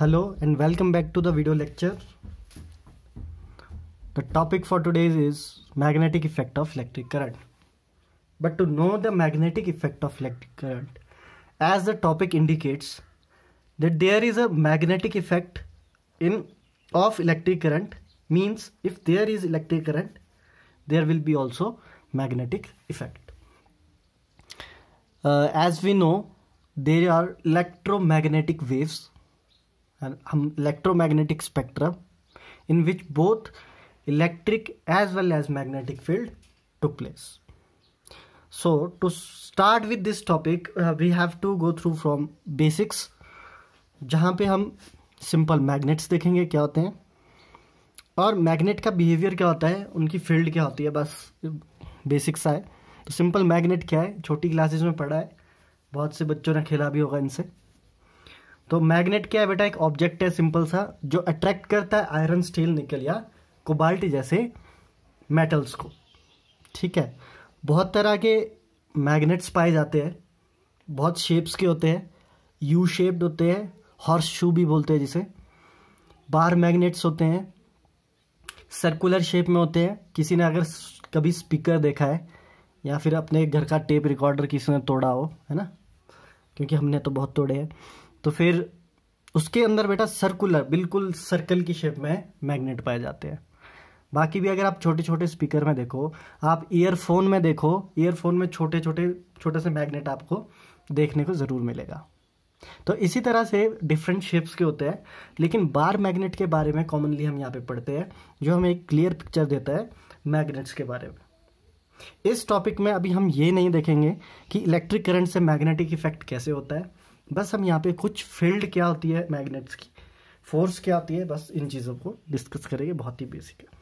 Hello and welcome back to the video lecture. The topic for today is magnetic effect of electric current. But to know the magnetic effect of electric current, as the topic indicates that there is a magnetic effect in of electric current means if there is electric current, there will be also magnetic effect. Uh, as we know, there are electromagnetic waves हम electromagnetic spectrum in which both electric as well as magnetic field to place so to start with this topic we have to go through from basics जहाँ पे हम simple magnets देखेंगे क्या होते हैं और magnet का बिहेवियर क्या होता है उनकी फील्ड क्या होती है बस बेसिक्स आए तो सिंपल मैग्नेट क्या है छोटी क्लासेस में पढ़ा है बहुत से बच्चों ने खेला भी होगा इनसे तो मैग्नेट क्या है बेटा एक ऑब्जेक्ट है सिंपल सा जो अट्रैक्ट करता है आयरन स्टील निकल या कोबाल्ट जैसे मेटल्स को ठीक है बहुत तरह के मैग्नेट्स पाए जाते हैं बहुत शेप्स के होते हैं यू शेप्ड होते हैं हॉर्स शू भी बोलते हैं जिसे बार मैग्नेट्स होते हैं सर्कुलर शेप में होते हैं किसी ने अगर कभी स्पीकर देखा है या फिर अपने घर का टेप रिकॉर्डर किसी ने तोड़ा हो है ना क्योंकि हमने तो बहुत तोड़े हैं तो फिर उसके अंदर बेटा सर्कुलर बिल्कुल सर्कल की शेप में मैग्नेट पाए जाते हैं बाकी भी अगर आप छोटे छोटे स्पीकर में देखो आप ईयरफोन में देखो ईयरफोन में छोटे छोटे छोटे से मैग्नेट आपको देखने को ज़रूर मिलेगा तो इसी तरह से डिफरेंट शेप्स के होते हैं लेकिन बार मैग्नेट के बारे में कॉमनली हम यहाँ पे पढ़ते हैं जो हमें एक क्लियर पिक्चर देता है मैग्नेट्स के बारे में इस टॉपिक में अभी हम ये नहीं देखेंगे कि इलेक्ट्रिक करंट से मैग्नेटिक इफेक्ट कैसे होता है बस हम यहाँ पे कुछ फील्ड क्या होती है मैग्नेट्स की फोर्स क्या होती है बस इन चीज़ों को डिस्कस करेंगे बहुत ही बेसिक है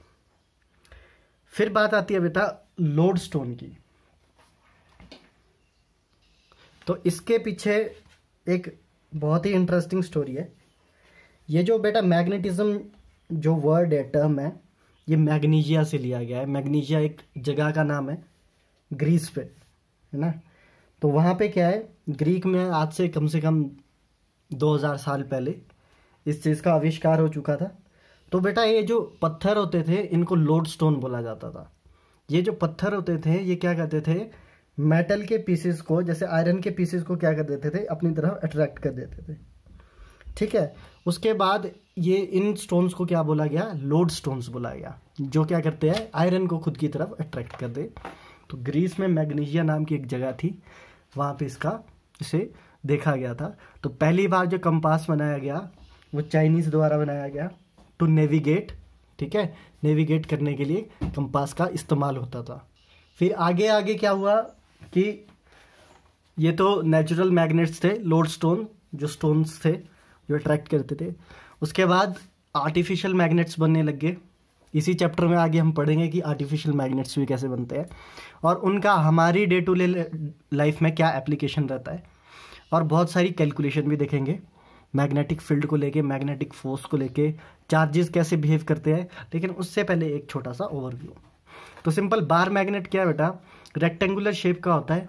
फिर बात आती है बेटा लोड स्टोन की तो इसके पीछे एक बहुत ही इंटरेस्टिंग स्टोरी है ये जो बेटा मैग्नेटिज्म जो वर्ड है टर्म है ये मैग्नीजिया से लिया गया है मैग्नीजिया एक जगह का नाम है ग्रीस पे है ना तो वहाँ पे क्या है ग्रीक में आज से कम से कम 2000 साल पहले इस चीज़ का आविष्कार हो चुका था तो बेटा ये जो पत्थर होते थे इनको लोड स्टोन बोला जाता था ये जो पत्थर होते थे ये क्या करते थे मेटल के पीसेस को जैसे आयरन के पीसेस को क्या कर देते थे अपनी तरफ अट्रैक्ट कर देते थे ठीक है उसके बाद ये इन स्टोन्स को क्या बोला गया लोड स्टोन्स बोला गया जो क्या करते हैं आयरन को खुद की तरफ अट्रैक्ट कर दे तो ग्रीस में मैग्नीशिया नाम की एक जगह थी वहाँ पे इसका इसे देखा गया था तो पहली बार जो कंपास बनाया गया वो चाइनीज़ द्वारा बनाया गया टू नेविगेट ठीक है नेविगेट करने के लिए कंपास का इस्तेमाल होता था फिर आगे आगे क्या हुआ कि ये तो नेचुरल मैग्नेट्स थे लोड स्टोन जो स्टोन्स थे जो अट्रैक्ट करते थे उसके बाद आर्टिफिशियल मैग्नेट्स बनने लग गए इसी चैप्टर में आगे हम पढ़ेंगे कि आर्टिफिशियल मैग्नेट्स भी कैसे बनते हैं और उनका हमारी डे टू डे लाइफ में क्या एप्लीकेशन रहता है और बहुत सारी कैलकुलेशन भी देखेंगे मैग्नेटिक फील्ड को लेके मैग्नेटिक फोर्स को लेके चार्जेस कैसे बिहेव करते हैं लेकिन उससे पहले एक छोटा सा ओवरव्यू तो सिंपल बार मैग्नेट क्या है बेटा रेक्टेंगुलर शेप का होता है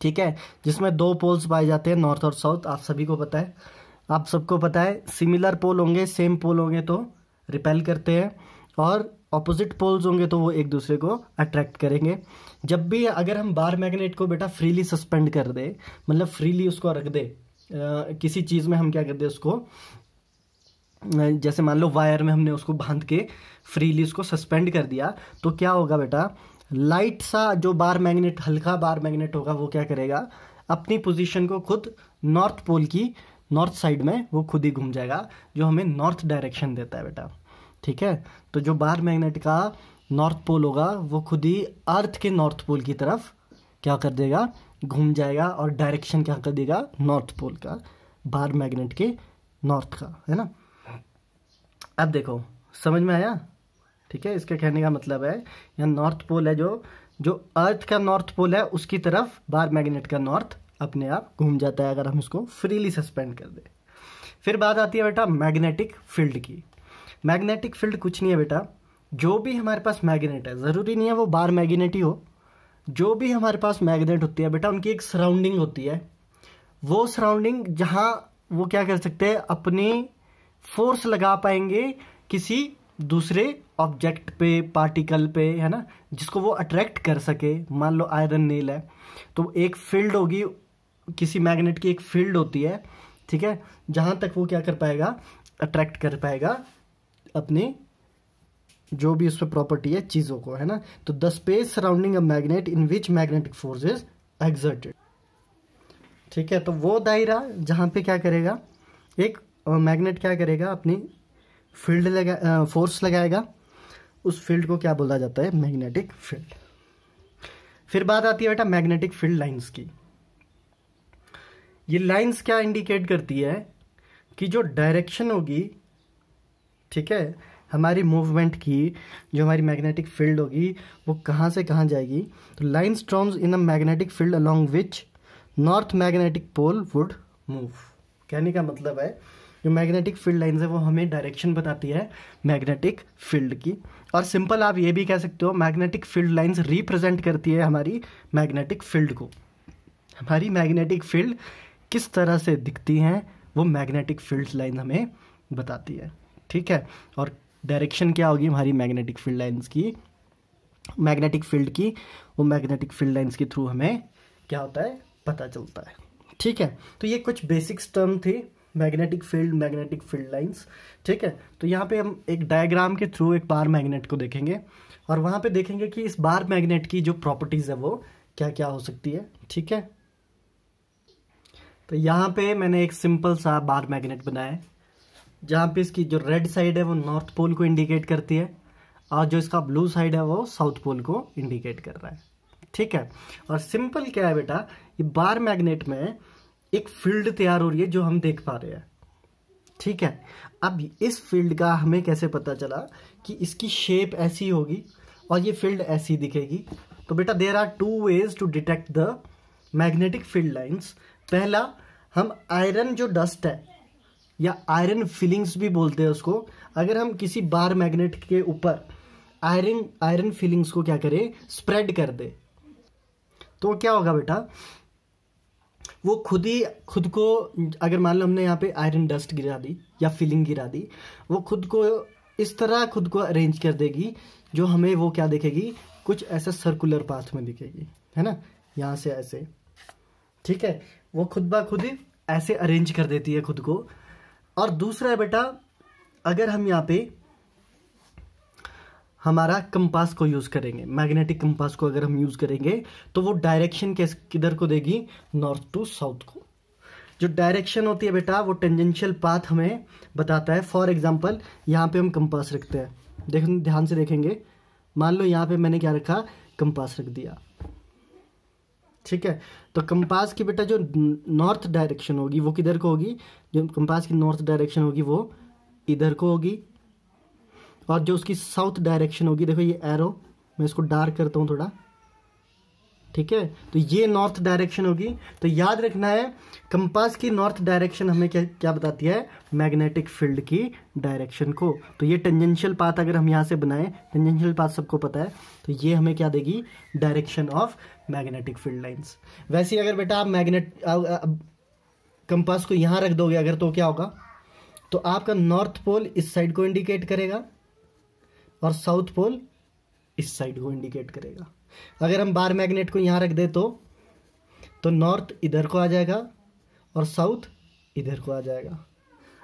ठीक है जिसमें दो पोल्स पाए जाते हैं नॉर्थ और साउथ आप सभी को पता है आप सबको पता है सिमिलर पोल होंगे सेम पोल होंगे तो रिपेल करते हैं और ऑपोजिट पोल्स होंगे तो वो एक दूसरे को अट्रैक्ट करेंगे जब भी अगर हम बार मैग्नेट को बेटा फ्रीली सस्पेंड कर दे मतलब फ्रीली उसको रख दे आ, किसी चीज़ में हम क्या कर दे उसको जैसे मान लो वायर में हमने उसको बांध के फ्रीली उसको सस्पेंड कर दिया तो क्या होगा बेटा लाइट सा जो बार मैग्नेट हल्का बार मैग्नेट होगा वो क्या करेगा अपनी पोजीशन को खुद नॉर्थ पोल की नॉर्थ साइड में वो खुद ही घूम जाएगा जो हमें नॉर्थ डायरेक्शन देता है बेटा ठीक है तो जो बाहर मैग्नेट का नॉर्थ पोल होगा वो खुद ही अर्थ के नॉर्थ पोल की तरफ क्या कर देगा घूम जाएगा और डायरेक्शन क्या कर देगा नॉर्थ पोल का बाहर मैग्नेट के नॉर्थ का है ना अब देखो समझ में आया ठीक है इसके कहने का मतलब है यह नॉर्थ पोल है जो जो अर्थ का नॉर्थ पोल है उसकी तरफ बार मैग्नेट का नॉर्थ अपने आप घूम जाता है अगर हम इसको फ्रीली सस्पेंड कर दें फिर बात आती है बेटा मैग्नेटिक फील्ड की मैग्नेटिक फील्ड कुछ नहीं है बेटा जो भी हमारे पास मैग्नेट है ज़रूरी नहीं है वो बार मैग्नेट ही हो जो भी हमारे पास मैग्नेट होती है बेटा उनकी एक सराउंडिंग होती है वो सराउंडिंग जहाँ वो क्या कर सकते हैं अपनी फोर्स लगा पाएंगे किसी दूसरे ऑब्जेक्ट पे पार्टिकल पे है ना जिसको वो अट्रैक्ट कर सके मान लो आयरन नेल है तो एक फील्ड होगी किसी मैग्नेट की एक फील्ड होती है ठीक है जहाँ तक वो क्या कर पाएगा अट्रैक्ट कर पाएगा अपने जो भी उस पर प्रॉपर्टी है चीज़ों को है ना तो the space surrounding a magnet in which magnetic force is exerted ठीक है तो वो दायरा जहां पे क्या करेगा एक मैग्नेट uh, क्या करेगा अपनी फील्ड लगा फोर्स uh, लगाएगा उस फील्ड को क्या बोला जाता है मैग्नेटिक फील्ड फिर बात आती है बेटा मैग्नेटिक फील्ड लाइंस की ये लाइंस क्या इंडिकेट करती है कि जो डायरेक्शन होगी ठीक है हमारी मूवमेंट की जो हमारी मैग्नेटिक फील्ड होगी वो कहाँ से कहाँ जाएगी तो लाइन स्ट्रॉम्स in a magnetic field along which north magnetic pole would move कहने का मतलब है जो मैग्नेटिक फील्ड लाइन्स है वो हमें डायरेक्शन बताती है मैग्नेटिक फील्ड की और सिंपल आप ये भी कह सकते हो मैग्नेटिक फील्ड लाइन्स रिप्रेजेंट करती है हमारी मैग्नेटिक फील्ड को हमारी मैग्नेटिक फील्ड किस तरह से दिखती हैं वो मैग्नेटिक फील्ड लाइन हमें बताती है ठीक है और डायरेक्शन क्या होगी हमारी मैग्नेटिक फील्ड लाइंस की मैग्नेटिक फील्ड की वो मैग्नेटिक फील्ड लाइंस के थ्रू हमें क्या होता है पता चलता है ठीक है तो ये कुछ बेसिक्स टर्म थी magnetic field magnetic field lines ठीक है तो यहाँ पे हम एक डायग्राम के थ्रू एक बार मैग्नेट को देखेंगे और वहाँ पे देखेंगे कि इस बार मैग्नेट की जो प्रॉपर्टीज़ है वो क्या क्या हो सकती है ठीक है तो यहाँ पे मैंने एक सिंपल सा बार मैग्नेट बनाया है जहाँ पे इसकी जो रेड साइड है वो नॉर्थ पोल को इंडिकेट करती है और जो इसका ब्लू साइड है वो साउथ पोल को इंडिकेट कर रहा है ठीक है और सिंपल क्या है बेटा ये बार मैग्नेट में एक फील्ड तैयार हो रही है जो हम देख पा रहे हैं ठीक है अब इस फील्ड का हमें कैसे पता चला कि इसकी शेप ऐसी होगी और ये फील्ड ऐसी दिखेगी तो बेटा there are two ways to detect the magnetic field lines पहला हम आयरन जो डस्ट है या आयरन फिलिंग्स भी बोलते हैं उसको अगर हम किसी बार मैग्नेट के ऊपर आयरन आयरन फिलिंग्स को क्या करें स्प्रेड कर दे तो क्या होगा बेटा वो खुद ही खुद को अगर मान लो हमने यहाँ पे आयरन डस्ट गिरा दी या फिलिंग गिरा दी वो खुद को इस तरह खुद को अरेंज कर देगी जो हमें वो क्या दिखेगी कुछ ऐसा सर्कुलर पाथ में दिखेगी है ना यहाँ से ऐसे ठीक है वो खुद ब खुद ऐसे अरेंज कर देती है खुद को और दूसरा है बेटा अगर हम यहाँ पे हमारा कंपास को यूज़ करेंगे मैग्नेटिक कंपास को अगर हम यूज़ करेंगे तो वो डायरेक्शन कैसे किधर को देगी नॉर्थ टू साउथ को जो डायरेक्शन होती है बेटा वो टेंजेंशियल पाथ हमें बताता है फॉर एग्जाम्पल यहाँ पे हम कंपास रखते हैं देख ध्यान से देखेंगे मान लो यहाँ पे मैंने क्या रखा कंपास रख दिया ठीक है तो कंपास की बेटा जो नॉर्थ डायरेक्शन होगी वो किधर को होगी जो कंपास की नॉर्थ डायरेक्शन होगी वो इधर को होगी और जो उसकी साउथ डायरेक्शन होगी देखो ये एरो मैं इसको डार्क करता हूँ थोड़ा ठीक है तो ये नॉर्थ डायरेक्शन होगी तो याद रखना है कंपास की नॉर्थ डायरेक्शन हमें क्या क्या बताती है मैग्नेटिक फील्ड की डायरेक्शन को तो ये टेंजेंशियल पाथ अगर हम यहाँ से बनाएं टेंजेंशियल पाथ सबको पता है तो ये हमें क्या देगी direction of magnetic field lines वैसे अगर बेटा आप मैग्नेट कंपास को यहाँ रख दोगे अगर तो क्या होगा तो आपका नॉर्थ पोल इस साइड को इंडिकेट करेगा और साउथ पोल इस साइड को इंडिकेट करेगा अगर हम बार मैग्नेट को यहाँ रख दे तो तो नॉर्थ इधर को आ जाएगा और साउथ इधर को आ जाएगा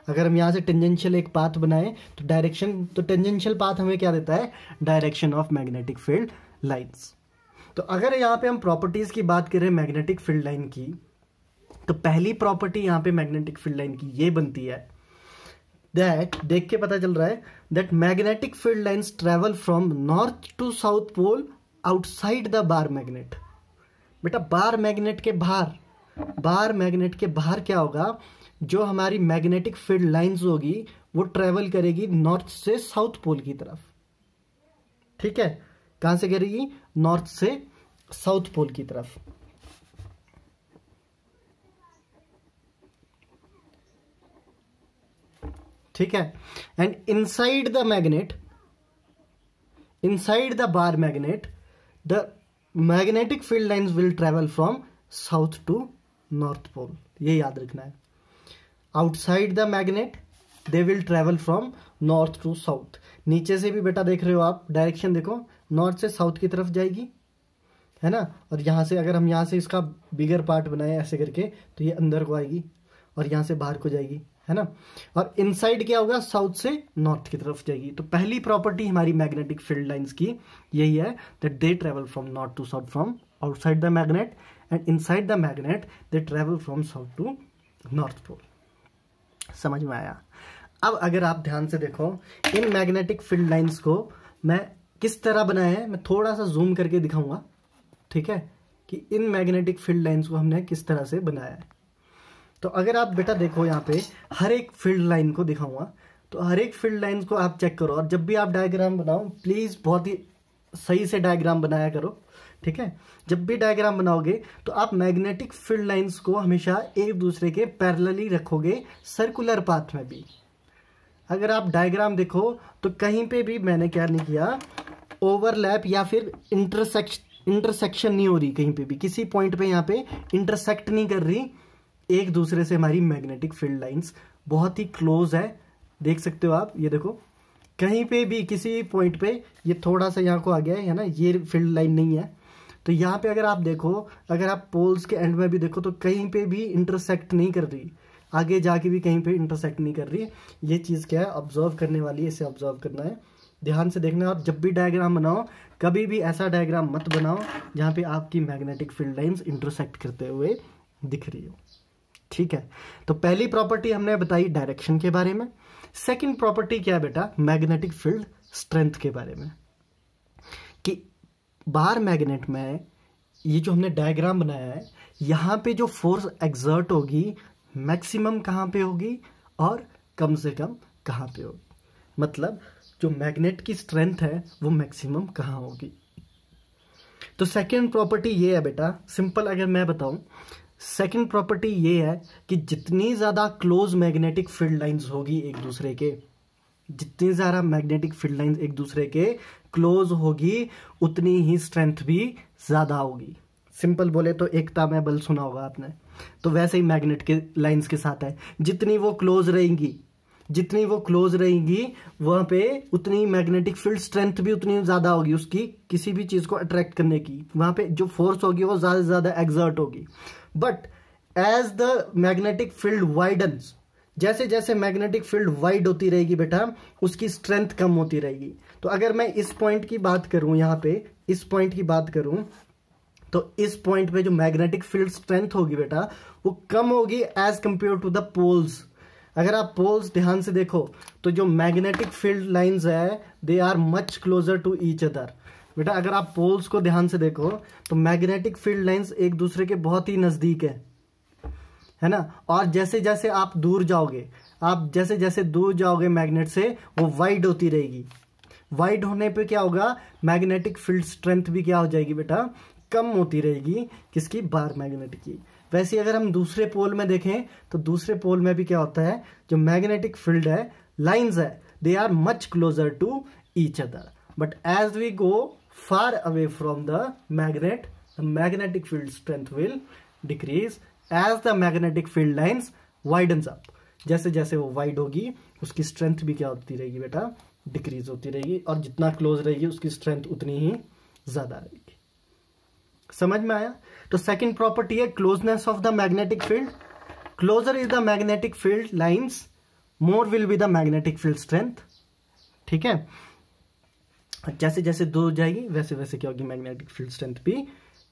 अगर हम यहाँ से टेंजेंशियल एक पाथ बनाएं तो डायरेक्शन तो टेंजेंशियल पाथ हमें क्या देता है direction of magnetic field lines तो अगर यहाँ पे हम प्रॉपर्टीज़ की बात करें मैग्नेटिक फील्ड लाइन की तो पहली प्रॉपर्टी यहाँ पे मैग्नेटिक फील्ड लाइन की ये बनती है दैट देख के पता चल रहा है that magnetic field lines travel from north to south pole outside the bar magnet बेटा बार मैग्नेट के बाहर बार मैग्नेट के बाहर क्या होगा जो हमारी मैग्नेटिक फील्ड लाइंस होगी वो ट्रेवल करेगी नॉर्थ से साउथ पोल की तरफ ठीक है कहां से करेगी नॉर्थ से साउथ पोल की तरफ ठीक है and inside the magnet inside the bar magnet the magnetic field lines will travel from south to north pole ये याद रखना है outside the magnet they will travel from north to south नीचे से भी बेटा देख रहे हो आप direction देखो north से south की तरफ जाएगी है ना और यहाँ से अगर हम यहाँ से इसका बिगर पार्ट बनाए ऐसे करके तो ये अंदर को आएगी और यहाँ से बाहर को जाएगी है ना और इनसाइड क्या होगा साउथ से नॉर्थ की तरफ जाएगी तो पहली प्रॉपर्टी हमारी मैग्नेटिक फील्ड लाइंस की यही है that they travel from north to south from outside the magnet and inside the magnet they travel from south to north pole समझ में आया अब अगर आप ध्यान से देखो इन मैग्नेटिक फील्ड लाइन्स को मैं किस तरह बनाया है मैं थोड़ा सा जूम करके दिखाऊंगा ठीक है कि इन मैग्नेटिक फील्ड लाइंस को हमने किस तरह से बनाया है तो अगर आप बेटा देखो यहाँ पे हर एक फील्ड लाइन को दिखाऊंगा तो हर एक फील्ड लाइन को आप चेक करो और जब भी आप डायग्राम बनाओ प्लीज़ बहुत ही सही से डायग्राम बनाया करो ठीक है जब भी डायग्राम बनाओगे तो आप मैग्नेटिक फील्ड लाइंस को हमेशा एक दूसरे के पैरेलली रखोगे सर्कुलर पाथ में भी अगर आप डायग्राम देखो तो कहीं पे भी मैंने क्या नहीं किया ओवरलैप या फिर इंटरसेक्श इंटरसेक्शन नहीं हो रही कहीं पे भी किसी पॉइंट पे यहाँ पे इंटरसेक्ट नहीं कर रही एक दूसरे से हमारी मैग्नेटिक फील्ड लाइंस बहुत ही क्लोज है देख सकते हो आप ये देखो कहीं पे भी किसी भी पॉइंट पे ये थोड़ा सा यहाँ को आ गया है ना ये फील्ड लाइन नहीं है तो यहाँ पे अगर आप देखो अगर आप पोल्स के एंड में भी देखो तो कहीं पे भी इंटरसेक्ट नहीं कर रही आगे जाके भी कहीं पे इंटरसेक्ट नहीं कर रही ये चीज़ क्या है ऑब्जर्व करने वाली है इसे ऑब्जर्व करना है ध्यान से देखना और जब भी डायग्राम बनाओ कभी भी ऐसा डायग्राम मत बनाओ जहाँ पे आपकी मैग्नेटिक फील्ड लाइन्स इंटरसेक्ट करते हुए दिख रही हो ठीक है तो पहली प्रॉपर्टी हमने बताई डायरेक्शन के बारे में सेकंड प्रॉपर्टी क्या बेटा मैग्नेटिक फील्ड स्ट्रेंथ के बारे में कि बाहर मैग्नेट में ये जो हमने डायग्राम बनाया है यहाँ पे जो फोर्स एग्जर्ट होगी मैक्सिमम कहाँ पे होगी और कम से कम कहाँ पे होगी मतलब जो मैग्नेट की स्ट्रेंथ है वो मैक्सिमम कहाँ होगी तो सेकंड प्रॉपर्टी ये है बेटा सिंपल अगर मैं बताऊं सेकंड प्रॉपर्टी ये है कि जितनी ज़्यादा क्लोज मैग्नेटिक फील्ड लाइंस होगी एक दूसरे के जितनी ज़्यादा मैग्नेटिक फील्ड लाइंस एक दूसरे के क्लोज होगी उतनी ही स्ट्रेंथ भी ज़्यादा होगी सिंपल बोले तो एकता में बल सुना होगा आपने तो वैसे ही मैग्नेट के लाइंस के साथ है जितनी वो क्लोज रहेंगी जितनी वो क्लोज रहेंगी वहाँ पे उतनी मैग्नेटिक फील्ड स्ट्रेंथ भी उतनी ज़्यादा होगी उसकी किसी भी चीज़ को अट्रैक्ट करने की वहाँ पे जो फोर्स होगी वो ज़्यादा से ज़्यादा एग्जर्ट होगी but as the magnetic field widens जैसे जैसे मैग्नेटिक फील्ड वाइड होती रहेगी बेटा उसकी स्ट्रेंथ कम होती रहेगी तो अगर मैं इस पॉइंट की बात करूं यहां पे इस पॉइंट की बात करूं तो इस पॉइंट पे जो मैग्नेटिक फील्ड स्ट्रेंथ होगी बेटा वो कम होगी as compare to the poles अगर आप पोल्स ध्यान से देखो तो जो मैग्नेटिक फील्ड लाइंस है they are much closer to each other बेटा अगर आप पोल्स को ध्यान से देखो तो मैग्नेटिक फील्ड लाइंस एक दूसरे के बहुत ही नज़दीक है है ना और जैसे जैसे आप दूर जाओगे आप जैसे जैसे दूर जाओगे मैग्नेट से वो वाइड होती रहेगी वाइड होने पे क्या होगा मैग्नेटिक फील्ड स्ट्रेंथ भी क्या हो जाएगी बेटा कम होती रहेगी किसकी बार मैग्नेट की वैसे अगर हम दूसरे पोल में देखें तो दूसरे पोल में भी क्या होता है जो मैग्नेटिक फील्ड है लाइन्स है they are much closer to each other but as we go far away from the magnet, the magnetic field strength will decrease as the magnetic field lines widens up. जैसे जैसे वो wide होगी उसकी strength भी क्या होती रहेगी बेटा डिक्रीज होती रहेगी और जितना क्लोज रहेगी उसकी स्ट्रेंथ उतनी ही ज़्यादा रहेगी समझ में आया तो सेकंड प्रॉपर्टी है closeness of the magnetic field closer is the magnetic field lines more will be the magnetic field strength ठीक है जैसे जैसे दूर जाएगी वैसे वैसे क्या होगी मैग्नेटिक फील्ड स्ट्रेंथ भी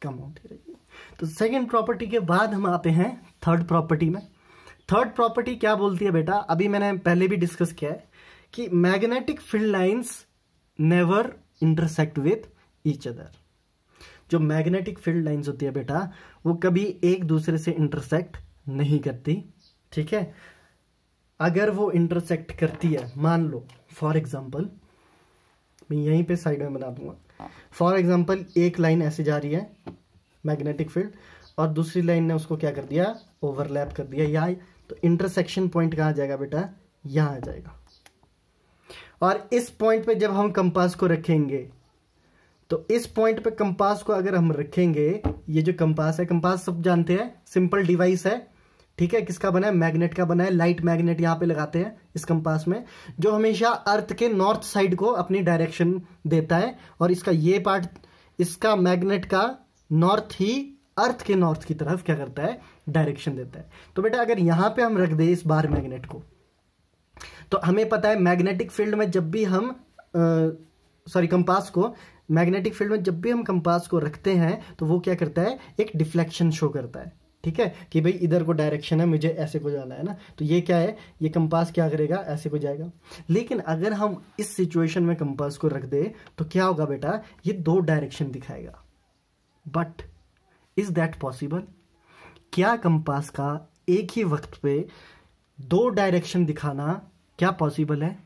कम होती रहेगी तो सेकेंड प्रॉपर्टी के बाद हम आते हैं थर्ड प्रॉपर्टी में थर्ड प्रॉपर्टी क्या बोलती है बेटा अभी मैंने पहले भी डिस्कस किया है कि magnetic field lines never intersect with each other जो मैग्नेटिक फील्ड लाइंस होती है बेटा वो कभी एक दूसरे से इंटरसेक्ट नहीं करती ठीक है अगर वो इंटरसेक्ट करती है मान लो फॉर एग्जाम्पल मैं यहीं पे साइड में बना दूंगा फॉर एग्जाम्पल एक लाइन ऐसे जा रही है मैग्नेटिक फील्ड और दूसरी लाइन ने उसको क्या कर दिया ओवरलैप कर दिया या तो इंटरसेक्शन पॉइंट कहाँ जाएगा बेटा यहाँ आ जाएगा और इस पॉइंट पे जब हम कंपास को रखेंगे तो इस पॉइंट पे कंपास को अगर हम रखेंगे ये जो कंपास है कंपास सब जानते हैं सिंपल डिवाइस है ठीक है किसका बना है मैग्नेट का बना है लाइट मैग्नेट यहाँ पे लगाते हैं इस कंपास में जो हमेशा अर्थ के नॉर्थ साइड को अपनी डायरेक्शन देता है और इसका ये पार्ट इसका मैग्नेट का नॉर्थ ही अर्थ के नॉर्थ की तरफ क्या करता है डायरेक्शन देता है तो बेटा अगर यहाँ पे हम रख दें इस बार मैग्नेट को तो हमें पता है मैग्नेटिक फील्ड में जब भी हम सॉरी कंपास को मैग्नेटिक फील्ड में जब भी हम कंपास को रखते हैं तो वो क्या करता है एक डिफ्लेक्शन शो करता है ठीक है कि भाई इधर को डायरेक्शन है मुझे ऐसे को जाना है ना तो ये क्या है ये कंपास क्या करेगा ऐसे को जाएगा लेकिन अगर हम इस सिचुएशन में कंपास को रख दे तो क्या होगा बेटा ये दो डायरेक्शन दिखाएगा बट इज दैट पॉसिबल क्या कंपास का एक ही वक्त पे दो डायरेक्शन दिखाना क्या पॉसिबल है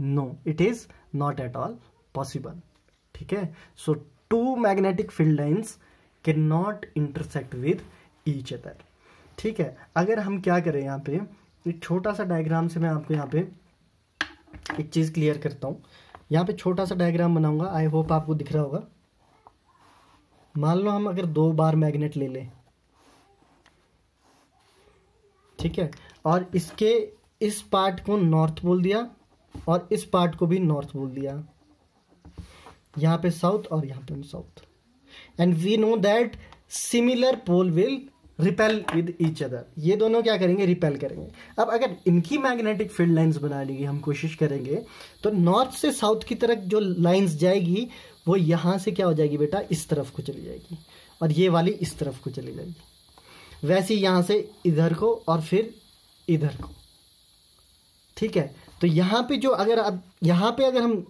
no it is not at all possible ठीक है so two magnetic field lines can not intersect with each other ठीक है अगर हम क्या करें यहाँ पे एक छोटा सा डायग्राम से मैं आपको यहाँ पे एक चीज़ क्लियर करता हूँ यहाँ पे छोटा सा डायग्राम बनाऊंगा आई होप आपको दिख रहा होगा मान लो हम अगर दो बार मैग्नेट ले लें ठीक है और इसके इस पार्ट को नॉर्थ बोल दिया और इस पार्ट को भी नॉर्थ बोल दिया यहाँ पे साउथ और यहाँ पे south and we know that similar pole will repel with each other ये दोनों क्या करेंगे रिपेल करेंगे अब अगर इनकी मैग्नेटिक फील्ड लाइंस बनाने की हम कोशिश करेंगे तो नॉर्थ से साउथ की तरफ जो लाइंस जाएगी वो यहाँ से क्या हो जाएगी बेटा इस तरफ को चली जाएगी और ये वाली इस तरफ को चली जाएगी वैसे यहाँ से इधर को और फिर इधर को ठीक है तो यहाँ पे जो अगर अब यहाँ पे अगर हम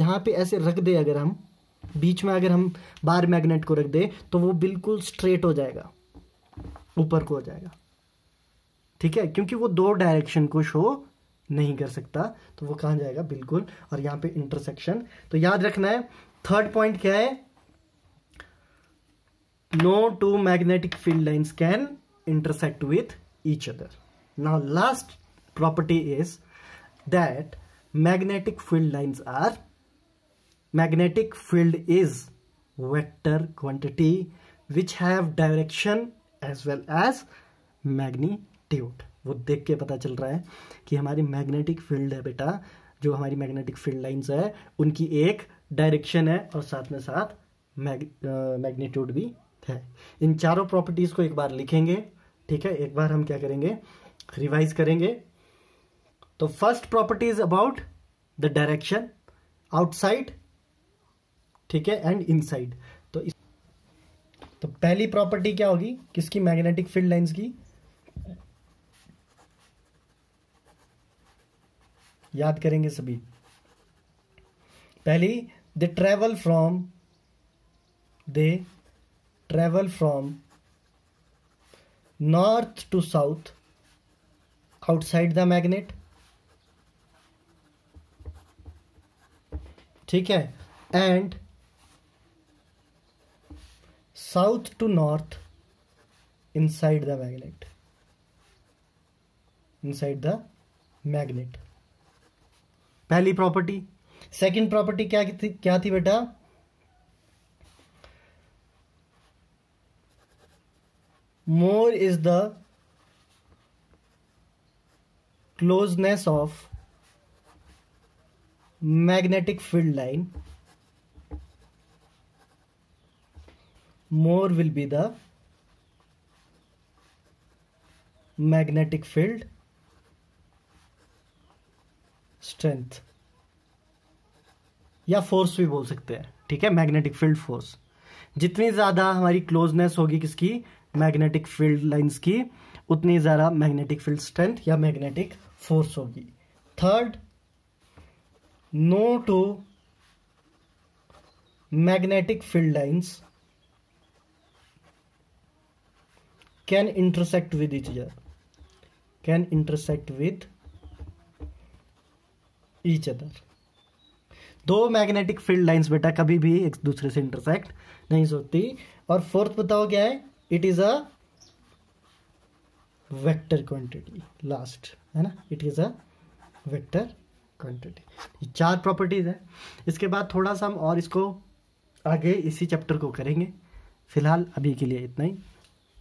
यहाँ पे ऐसे रख दें अगर हम बीच में अगर हम बार मैग्नेट को रख दें तो वो बिल्कुल स्ट्रेट हो जाएगा ऊपर को हो जाएगा ठीक है क्योंकि वो दो डायरेक्शन को शो नहीं कर सकता तो वो कहां जाएगा बिल्कुल और यहां पे इंटरसेक्शन तो याद रखना है थर्ड पॉइंट क्या है no two magnetic field lines can intersect with each other now last property is that magnetic field lines are magnetic field is vector quantity which have direction as well as magnitude वो देख के पता चल रहा है कि हमारी magnetic field है बेटा जो हमारी मैग्नेटिक फील्ड लाइंस है उनकी एक डायरेक्शन है और साथ में साथ मैग मैग्नीट्यूड भी है इन चारों प्रॉपर्टीज़ को एक बार लिखेंगे ठीक है एक बार हम क्या करेंगे रिवाइज करेंगे तो first property is about the direction outside ठीक है एंड इनसाइड तो पहली प्रॉपर्टी क्या होगी किसकी मैग्नेटिक फील्ड लाइंस की याद करेंगे सभी पहली they travel from they travel from north to south outside the magnet ठीक है and south to north inside the magnet inside the magnet पहली प्रॉपर्टी सेकंड प्रॉपर्टी क्या थी क्या थी बेटा more is the closeness of magnetic field line more will be the magnetic field strength या force भी बोल सकते हैं ठीक है मैग्नेटिक फील्ड फोर्स जितनी ज़्यादा हमारी क्लोजनेस होगी किसकी मैग्नेटिक फील्ड लाइंस की उतनी ज़्यादा मैग्नेटिक फील्ड स्ट्रेंथ या मैग्नेटिक फोर्स होगी third no two magnetic field lines can intersect with each other can intersect with each other दो मैग्नेटिक फील्ड लाइंस बेटा कभी भी एक दूसरे से इंटरसेक्ट नहीं होती और फोर्थ बताओ क्या है it is a vector quantity last है ना it is a vector quantity चार प्रॉपर्टीज है इसके बाद थोड़ा सा हम और इसको आगे इसी चैप्टर को करेंगे फिलहाल अभी के लिए इतना ही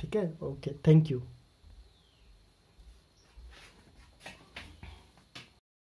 ठीक है ओके थैंक यू